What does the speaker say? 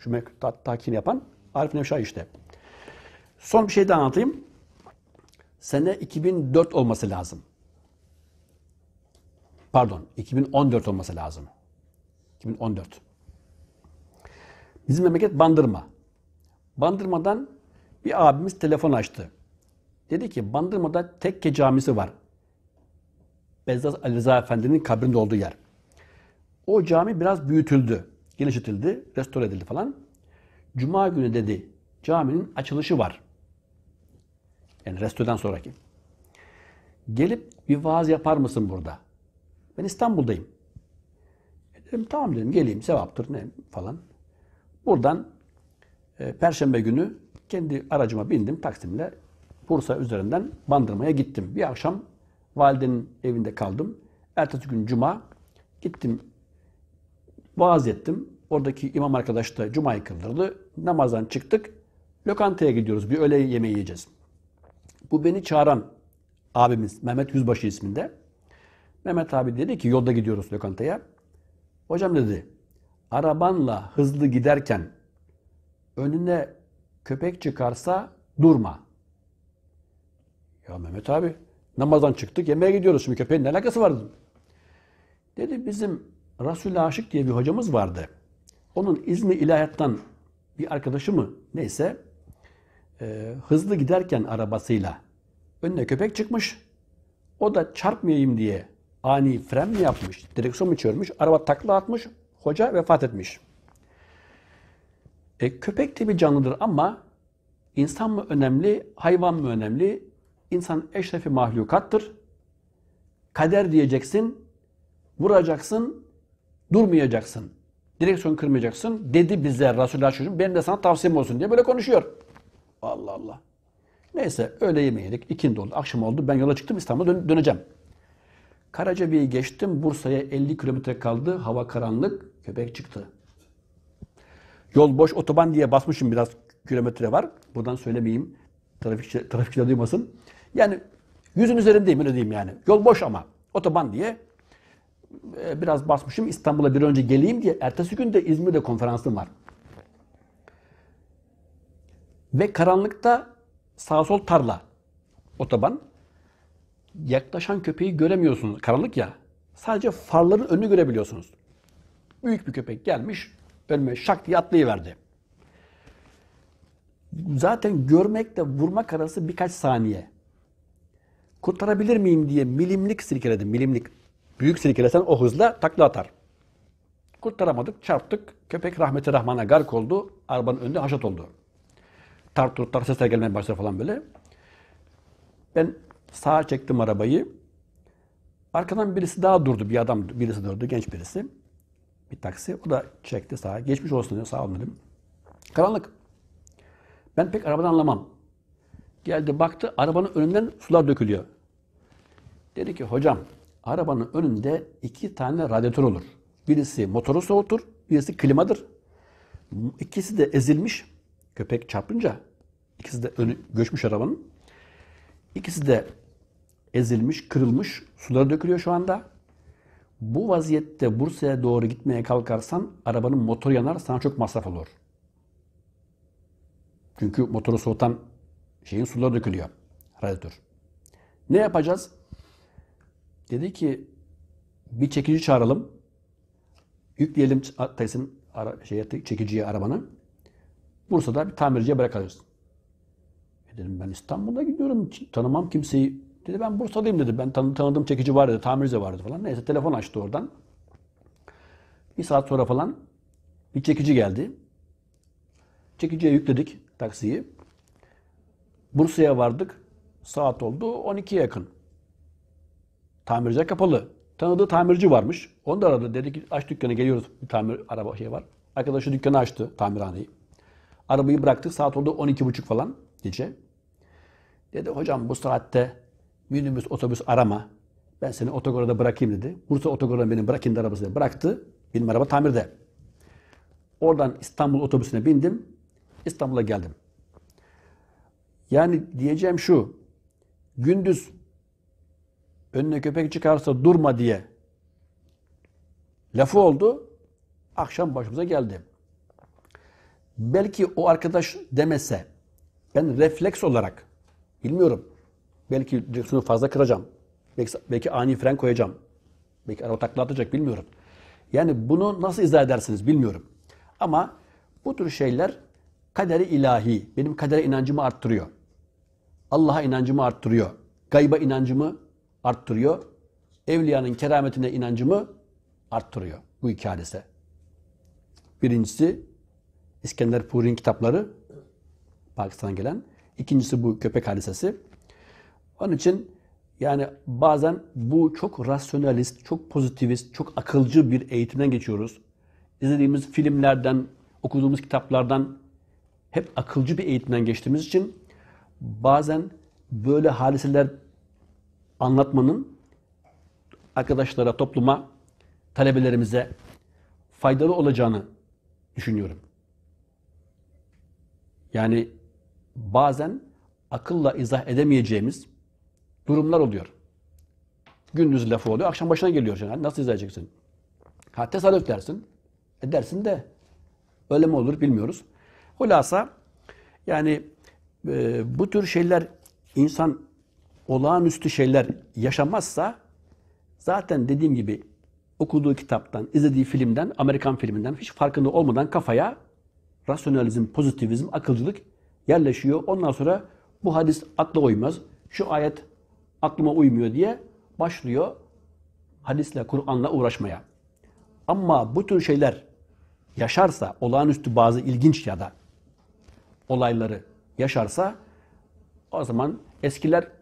Şu mevcut tahkini yapan Arif Nevşah işte. Son bir şey daha anlatayım. Sene 2004 olması lazım. Pardon, 2014 olması lazım. 2014. Bizim memleket Bandırma. Bandırma'dan bir abimiz telefon açtı. Dedi ki Bandırma'da Tekke Camisi var. Bezzaz Ali Rıza Efendi'nin kabrinde olduğu yer. O cami biraz büyütüldü genişletildi, restore edildi falan. Cuma günü dedi caminin açılışı var. Yani restodan sonraki. Gelip bir vaaz yapar mısın burada? Ben İstanbul'dayım. E dedim tamam dedim geleyim sevaptır ne falan. Buradan e, Perşembe günü kendi aracıma bindim Taksim'le Bursa üzerinden Bandırma'ya gittim. Bir akşam validenin evinde kaldım. Ertesi gün Cuma gittim vaaz ettim. Oradaki imam arkadaş da cumayı kıldırdı. Namazdan çıktık. Lokantaya gidiyoruz. Bir öğle yemeği yiyeceğiz. Bu beni çağıran abimiz Mehmet Yüzbaşı isminde. Mehmet abi dedi ki yolda gidiyoruz lokantaya. Hocam dedi arabanla hızlı giderken önüne köpek çıkarsa durma. Ya Mehmet abi namazdan çıktık yemeğe gidiyoruz şimdi köpeğin ne alakası var dedim. Dedi bizim Rasul Aşık diye bir hocamız vardı. Onun İzmi İlahiyat'tan bir arkadaşı mı neyse e, hızlı giderken arabasıyla önüne köpek çıkmış. O da çarpmayayım diye ani fren mi yapmış, direksiyon mu çevirmiş, araba takla atmış, hoca vefat etmiş. E, köpek de bir canlıdır ama insan mı önemli, hayvan mı önemli? İnsan eşrefi mahlukattır. Kader diyeceksin, vuracaksın, Durmayacaksın. Direksiyon kırmayacaksın. Dedi bize Resulullah çocuğum. Benim de sana tavsiyem olsun diye böyle konuşuyor. Allah Allah. Neyse öğle yemeği yedik. İkindi oldu. Akşam oldu. Ben yola çıktım. İstanbul'a dön döneceğim. Karacabeyi geçtim. Bursa'ya 50 kilometre kaldı. Hava karanlık. Köpek çıktı. Yol boş otoban diye basmışım biraz kilometre var. Buradan söylemeyeyim. Trafikçi, trafikçiler duymasın. Yani yüzün üzerindeyim öyle diyeyim yani. Yol boş ama otoban diye e, biraz basmışım İstanbul'a bir önce geleyim diye. Ertesi gün de İzmir'de konferansım var. Ve karanlıkta sağ sol tarla, otoban. Yaklaşan köpeği göremiyorsunuz. Karanlık ya. Sadece farların önünü görebiliyorsunuz. Büyük bir köpek gelmiş, önüme şak diye atlayıverdi. Zaten görmekle vurmak arası birkaç saniye. Kurtarabilir miyim diye milimlik silkeledim, milimlik Büyük silkelesen o hızla takla atar. Kurtaramadık, çarptık. Köpek rahmeti rahmana gark oldu. Arabanın önünde haşat oldu. Tart turtlar sesler gelmeye başladı falan böyle. Ben sağa çektim arabayı. Arkadan birisi daha durdu. Bir adam birisi durdu. Genç birisi. Bir taksi. O da çekti sağa. Geçmiş olsun diyor. Sağ olun dedim. Karanlık. Ben pek arabadan anlamam. Geldi baktı. Arabanın önünden sular dökülüyor. Dedi ki hocam arabanın önünde iki tane radyatör olur. Birisi motoru soğutur, birisi klimadır. İkisi de ezilmiş. Köpek çarpınca ikisi de önü göçmüş arabanın. İkisi de ezilmiş, kırılmış. Suları dökülüyor şu anda. Bu vaziyette Bursa'ya doğru gitmeye kalkarsan arabanın motoru yanar, sana çok masraf olur. Çünkü motoru soğutan şeyin suları dökülüyor. Radyatör. Ne yapacağız? Dedi ki bir çekici çağıralım. Yükleyelim Tayis'in ara, şeye, çekiciye arabanı. Bursa'da bir tamirciye bırakırız. E dedim ben İstanbul'da gidiyorum. Tanımam kimseyi. Dedi ben Bursa'dayım dedi. Ben tanı tanıdığım çekici var dedi. Tamirci vardı falan. Neyse telefon açtı oradan. Bir saat sonra falan bir çekici geldi. Çekiciye yükledik taksiyi. Bursa'ya vardık. Saat oldu 12'ye yakın. Tamirci kapalı. Tanıdığı tamirci varmış. Onu da aradı. Dedi ki aç dükkanı geliyoruz. Bir tamir araba şey var. Arkadaşı dükkanı açtı tamirhaneyi. Arabayı bıraktı. Saat oldu 12.30 falan gece. Dedi hocam bu saatte minibüs otobüs arama. Ben seni otogorada bırakayım dedi. Bursa otogorada beni bırakın arabasını bıraktı. Benim araba tamirde. Oradan İstanbul otobüsüne bindim. İstanbul'a geldim. Yani diyeceğim şu. Gündüz önüne köpek çıkarsa durma diye lafı oldu. Akşam başımıza geldi. Belki o arkadaş demese ben refleks olarak bilmiyorum. Belki direksiyonu fazla kıracağım. Belki, belki ani fren koyacağım. Belki araba takla atacak bilmiyorum. Yani bunu nasıl izah edersiniz bilmiyorum. Ama bu tür şeyler kaderi ilahi. Benim kadere inancımı arttırıyor. Allah'a inancımı arttırıyor. Gayba inancımı arttırıyor. Evliyanın kerametine inancımı arttırıyor bu iki hadise. Birincisi İskender Puri'nin kitapları Pakistan'a gelen. İkincisi bu köpek hadisesi. Onun için yani bazen bu çok rasyonalist, çok pozitivist, çok akılcı bir eğitimden geçiyoruz. İzlediğimiz filmlerden, okuduğumuz kitaplardan hep akılcı bir eğitimden geçtiğimiz için bazen böyle hadiseler anlatmanın arkadaşlara, topluma, talebelerimize faydalı olacağını düşünüyorum. Yani bazen akılla izah edemeyeceğimiz durumlar oluyor. Gündüz lafı oluyor, akşam başına geliyor. Yani nasıl izah edeceksin? Ha tesadüf dersin. E dersin de öyle mi olur bilmiyoruz. Hulasa yani e, bu tür şeyler insan olağanüstü şeyler yaşamazsa zaten dediğim gibi okuduğu kitaptan, izlediği filmden, Amerikan filminden hiç farkında olmadan kafaya rasyonalizm, pozitivizm, akılcılık yerleşiyor. Ondan sonra bu hadis akla uymaz, şu ayet aklıma uymuyor diye başlıyor hadisle, Kur'an'la uğraşmaya. Ama bu tür şeyler yaşarsa, olağanüstü bazı ilginç ya da olayları yaşarsa o zaman eskiler